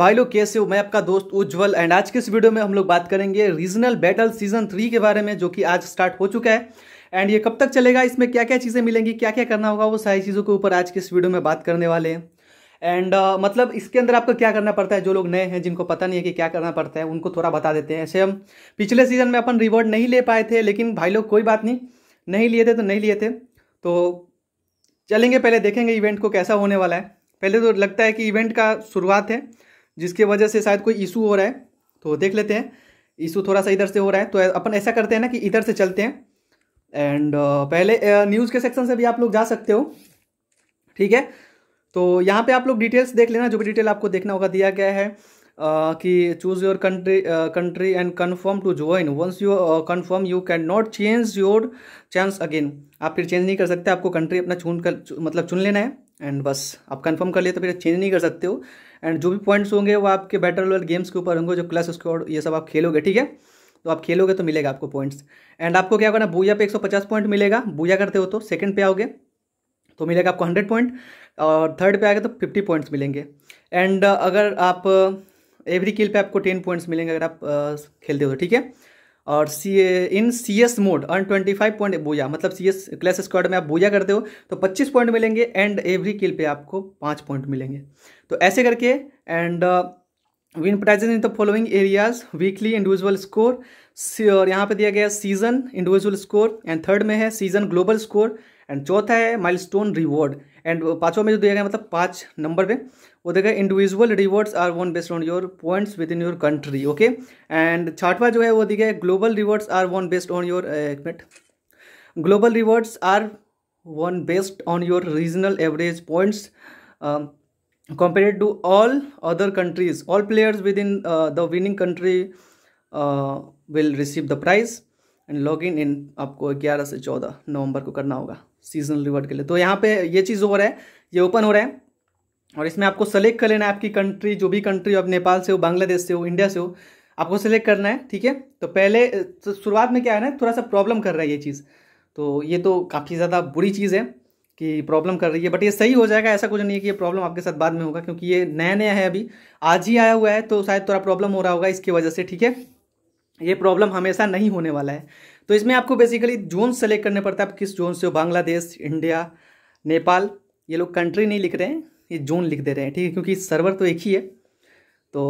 भाई लोग कैसे हो मैं आपका दोस्त उज्जवल एंड आज के इस वीडियो में हम लोग बात करेंगे रीजनल बैटल सीजन थ्री के बारे में जो कि आज स्टार्ट हो चुका है एंड ये कब तक चलेगा इसमें क्या क्या चीज़ें मिलेंगी क्या क्या करना होगा वो सारी चीज़ों के ऊपर आज के इस वीडियो में बात करने वाले हैं एंड uh, मतलब इसके अंदर आपको क्या करना पड़ता है जो लोग नए हैं जिनको पता नहीं है कि क्या करना पड़ता है उनको थोड़ा बता देते हैं ऐसे हम पिछले सीजन में अपन रिवॉर्ड नहीं ले पाए थे लेकिन भाई लोग कोई बात नहीं नहीं लिए थे तो नहीं लिए थे तो चलेंगे पहले देखेंगे इवेंट को कैसा होने वाला है पहले तो लगता है कि इवेंट का शुरुआत है जिसके वजह से शायद कोई इशू हो रहा है तो देख लेते हैं इशू थोड़ा सा इधर से हो रहा है तो अपन ऐसा करते हैं ना कि इधर से चलते हैं एंड uh, पहले न्यूज़ uh, के सेक्शन से भी आप लोग जा सकते हो ठीक है तो यहाँ पे आप लोग डिटेल्स देख लेना जो भी डिटेल आपको देखना होगा दिया गया है आ, uh, कि choose your country country and confirm to join once you confirm you can not change your chance again आप फिर चेंज नहीं कर सकते आपको कंट्री अपना चुन कर मतलब चुन लेना है एंड बस आप कन्फर्म कर लिए तो फिर चेंज नहीं कर सकते हो एंड जो भी पॉइंट्स होंगे वो आपके बैटर रोयल गेम्स के ऊपर होंगे जो क्लस स्क्वाड ये सब आप खेलोगे ठीक है तो आप खेलोगे तो मिलेगा आपको पॉइंट्स एंड आपको क्या करना बूया पे 150 पॉइंट मिलेगा बूया करते हो तो सेकंड पे आओगे तो मिलेगा आपको 100 पॉइंट और थर्ड पे आगे तो 50 पॉइंट्स मिलेंगे एंड अगर आप एवरी किल पे आपको 10 पॉइंट्स मिलेंगे अगर आप खेलते हो तो ठीक है और C in C S mode earn twenty five point booyah मतलब सी एस क्लास स्क्वाड में आप बोया करते हो तो पच्चीस पॉइंट मिलेंगे एंड एवरी किल पे आपको पाँच पॉइंट मिलेंगे तो ऐसे करके and win prizes in the following areas weekly individual score और यहाँ पे दिया गया season individual score and third में है सीजन ग्लोबल स्कोर एंड चौथा है स्टोन रिवॉर्ड एंड uh, पाँचों में जो दिया गया मतलब पाँच नंबर पे वो देखा individual rewards are won based on your points within your country okay and छठवा जो है वो दिखा है global rewards are won based on your एक मिनट global rewards are won based on your regional average points compare to all other countries all players within the winning country will receive the prize and log in in आपको ग्यारह से चौदह नवंबर को करना होगा seasonal reward के लिए तो यहाँ पे ये चीज़ हो रहा है ये ओपन हो रहा है और इसमें आपको सेलेक्ट कर लेना है आपकी कंट्री जो भी कंट्री हो आप नेपाल से हो बांग्लादेश से हो इंडिया से हो आपको सेलेक्ट करना है ठीक है तो पहले तो शुरुआत में क्या है ना थोड़ा सा प्रॉब्लम कर रहा है ये चीज़ तो ये तो काफ़ी ज़्यादा बुरी चीज़ है कि प्रॉब्लम कर रही है बट ये सही हो जाएगा ऐसा कुछ नहीं है कि ये प्रॉब्लम आपके साथ बाद में होगा क्योंकि ये नया नया है अभी आज ही आया हुआ है तो शायद थोड़ा प्रॉब्लम हो रहा होगा इसकी वजह से ठीक है ये प्रॉब्लम हमेशा नहीं होने वाला है तो इसमें आपको बेसिकली जोन सेलेक्ट करने पड़ता है आप किस जोन से हो बांग्लादेश इंडिया नेपाल ये लोग कंट्री नहीं लिख रहे हैं ये जोन लिख दे रहे हैं ठीक है क्योंकि सर्वर तो एक ही है तो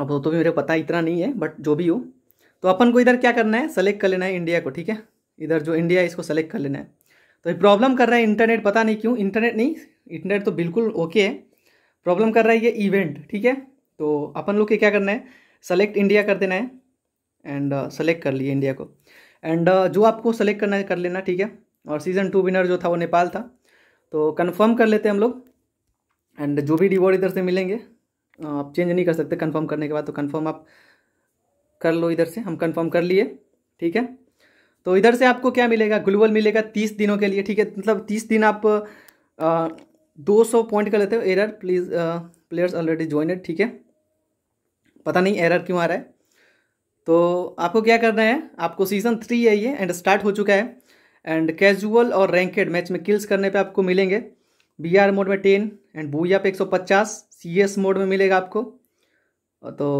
अब तो भी मेरे पता इतना नहीं है बट जो भी हो तो अपन को इधर क्या करना है सेलेक्ट कर लेना है इंडिया को ठीक है इधर जो इंडिया है इसको सेलेक्ट कर लेना है तो ये प्रॉब्लम कर रहा है इंटरनेट पता नहीं क्यों इंटरनेट नहीं इंटरनेट तो बिल्कुल ओके है प्रॉब्लम कर रहा है ये इवेंट ठीक है तो अपन लोग के क्या करना है सेलेक्ट इंडिया कर देना है एंड सेलेक्ट uh, कर लिए इंडिया को एंड uh, जो आपको सेलेक्ट करना है कर लेना ठीक है और सीज़न टू विनर जो था वो नेपाल था तो कंफर्म कर लेते हैं हम लोग एंड जो भी रिवॉर्ड इधर से मिलेंगे uh, आप चेंज नहीं कर सकते कंफर्म करने के बाद तो कंफर्म आप कर लो इधर से हम कंफर्म कर लिए ठीक है तो इधर से आपको क्या मिलेगा ग्लोबल मिलेगा तीस दिनों के लिए ठीक है मतलब तीस दिन आप uh, दो सौ पॉइंट कर लेते हो error please players already joined ठीक है पता नहीं एरर क्यों आ रहा है तो आपको क्या करना है आपको सीज़न थ्री है ये एंड स्टार्ट हो चुका है एंड कैजुअल और रैंकेड मैच में किल्स करने पे आपको मिलेंगे बी आर मोड में टेन एंड बूया पे एक सौ पचास सी एस मोड में मिलेगा आपको तो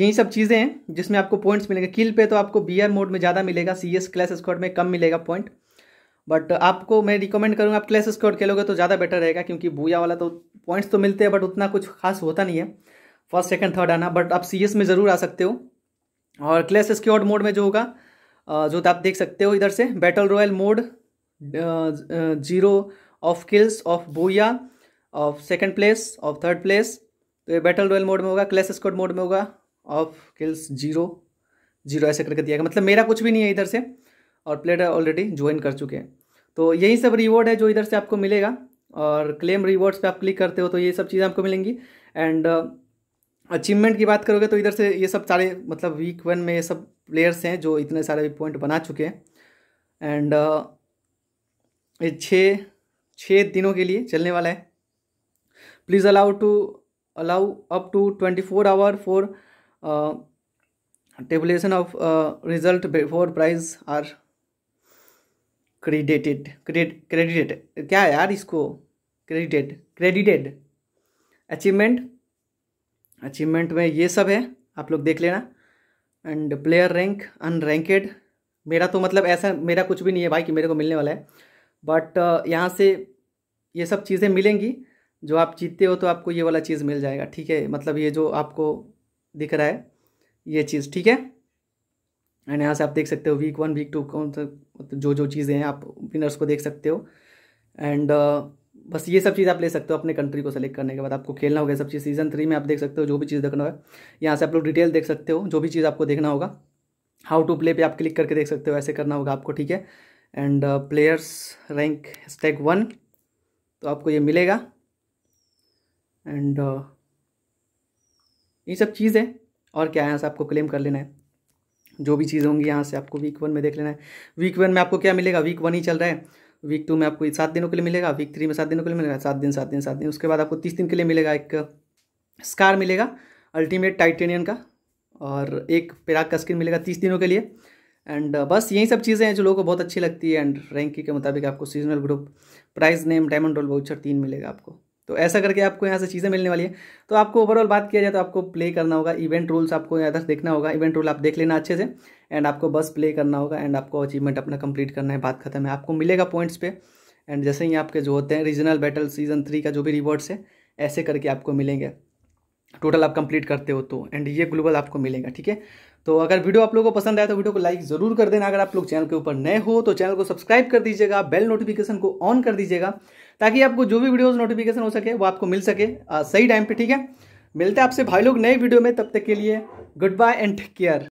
यही सब चीज़ें हैं जिसमें आपको पॉइंट्स मिलेंगे किल पे तो आपको बी आर मोड में ज़्यादा मिलेगा सी एस क्लैश स्क्वाड में कम मिलेगा पॉइंट बट आपको मैं रिकमेंड करूँगा आप क्लैश स्क्वाड खेलोगे तो ज़्यादा बेटर रहेगा क्योंकि बूया वाला तो पॉइंट्स तो मिलते हैं बट उतना कुछ खास होता नहीं है फर्स्ट सेकंड थर्ड आना बट आप सीएस में ज़रूर आ सकते हो और क्लेश स्क्योर्ड मोड में जो होगा जो आप देख सकते हो इधर से battle royale mode zero of kills of booyah of second place of third place तो ये बैटल रॉयल मोड में होगा क्लेश स्क्योर्ड मोड में होगा ऑफ किल्स जीरो जीरो ऐसे करके दिया गया मतलब मेरा कुछ भी नहीं है इधर से और प्लेयर ऑलरेडी ज्वाइन कर चुके हैं तो यही सब रिवॉर्ड है जो इधर से आपको मिलेगा और क्लेम रिवॉर्ड्स पे आप क्लिक करते हो तो ये सब चीज़ें आपको मिलेंगी एंड अचीवमेंट की बात करोगे तो इधर से ये सब सारे मतलब वीक वन में ये सब प्लेयर्स हैं जो इतने सारे पॉइंट बना चुके हैं एंड ये छः छः दिनों के लिए चलने वाला है please allow to allow up to twenty four hour for tabulation of result before prize are credited credited क्या है यार इसको क्रेडिटेड क्रेडिटेड अचीवमेंट अचीवमेंट में ये सब है आप लोग देख लेना एंड प्लेयर रैंक अनरैंकेड मेरा तो मतलब ऐसा मेरा कुछ भी नहीं है भाई कि मेरे को मिलने वाला है बट uh, यहाँ से ये सब चीज़ें मिलेंगी जो आप जीतते हो तो आपको ये वाला चीज़ मिल जाएगा ठीक है मतलब ये जो आपको दिख रहा है ये चीज़ ठीक है एंड यहाँ से आप देख सकते हो वीक वन वीक टू कौन सा जो जो चीज़ें हैं आप विनर्स को देख सकते हो एंड बस ये सब चीज़ आप ले सकते हो अपने कंट्री को सेलेक्ट करने के बाद आपको खेलना होगा सब चीज़ सीजन थ्री में आप देख सकते हो जो भी चीज़ देखना होगा यहाँ से आप लोग डिटेल देख सकते हो जो भी चीज़ आपको देखना होगा हाउ टू प्ले पे आप क्लिक करके देख सकते हो ऐसे करना होगा आपको ठीक है and players rank stack one तो आपको ये मिलेगा एंड uh, ये सब चीज़ है और क्या यहाँ से आपको क्लेम कर लेना है जो भी चीज़ होंगी यहाँ से आपको वीक वन में देख लेना है वीक वन में आपको क्या मिलेगा वीक वन ही चल रहा है वीक टू में आपको सात दिनों के लिए मिलेगा वीक थ्री में सात दिनों के लिए मिलेगा सात दिन सात दिन सात दिन उसके बाद आपको तीस दिन के लिए मिलेगा एक स्कार मिलेगा अल्टीमेट टाइटेनियन का और एक पेराक का स्किन मिलेगा तीस दिनों के लिए एंड uh, बस यही सब चीज़ें हैं जो लोगों को बहुत अच्छी लगती है एंड रैंकिंग के मुताबिक आपको seasonal group prize name diamond roll voucher तीन मिलेगा आपको तो ऐसा करके आपको यहाँ से चीज़ें मिलने वाली है तो आपको ओवरऑल बात किया जाए तो आपको प्ले करना होगा इवेंट रूल्स आपको अदर देखना होगा इवेंट रूल आप देख लेना अच्छे से एंड आपको बस प्ले करना होगा एंड आपको अचीवमेंट अपना कंप्लीट करना है बात खत्म है आपको मिलेगा पॉइंट्स पे एंड जैसे ही आपके जो होते हैं रीजनल बैटल सीजन थ्री का जो भी रिवॉर्ड्स है ऐसे करके आपको मिलेंगे टोटल आप कंप्लीट करते हो तो एंड ये ग्लोबल आपको मिलेगा ठीक है तो अगर वीडियो आप लोगों को पसंद आया तो वीडियो को लाइक जरूर कर देना अगर आप लोग चैनल के ऊपर नए हो तो चैनल को सब्सक्राइब कर दीजिएगा बेल नोटिफिकेशन को ऑन कर दीजिएगा ताकि आपको जो भी वीडियोस नोटिफिकेशन हो सके वो आपको मिल सके आ, सही टाइम पे ठीक है मिलते हैं आपसे भाई लोग नए वीडियो में तब तक के लिए goodbye and take care